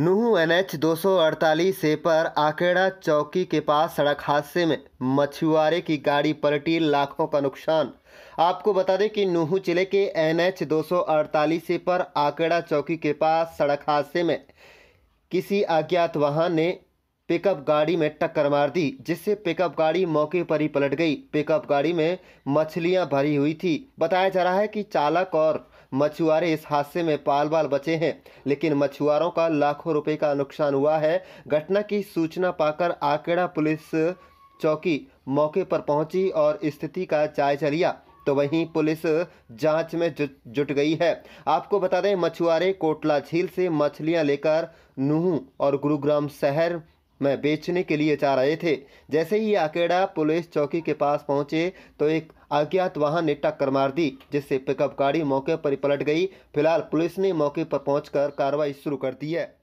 नूह NH 248 से पर आकेड़ा चौकी के पास सड़क हादसे में मछुआरे की गाड़ी पलटी लाखों का नुकसान आपको बता दें कि नूह जिले के एनएच 248 से पर आकेड़ा चौकी के पास सड़क हादसे में किसी अज्ञात वाहन ने पिकअप गाड़ी में टक्कर मार दी जिससे पिकअप गाड़ी मौके पर ही पलट गई पिकअप गाड़ी में मछलियां भरी हुई थी बताया जा रहा है कि चालक और मछुआरे इस हादसे में पाल बाल बचे हैं लेकिन मछुआरों का लाखों रुपए का नुकसान हुआ है घटना की सूचना पाकर आकेड़ा पुलिस चौकी मौके पर पहुंची और स्थिति का जायजा लिया तो वहीं पुलिस जांच में जुट गई है आपको बता दें मछुआरे कोटला झील से मछलियां लेकर नूह और गुरुग्राम शहर में बेचने के लिए जा रहे थे जैसे ही आकेड़ा पुलिस चौकी के पास पहुंचे तो एक अज्ञात वाहन ने टक्कर मार दी जिससे पिकअप गाड़ी मौके पर ही पलट गई फिलहाल पुलिस ने मौके पर पहुंचकर कार्रवाई शुरू कर दी है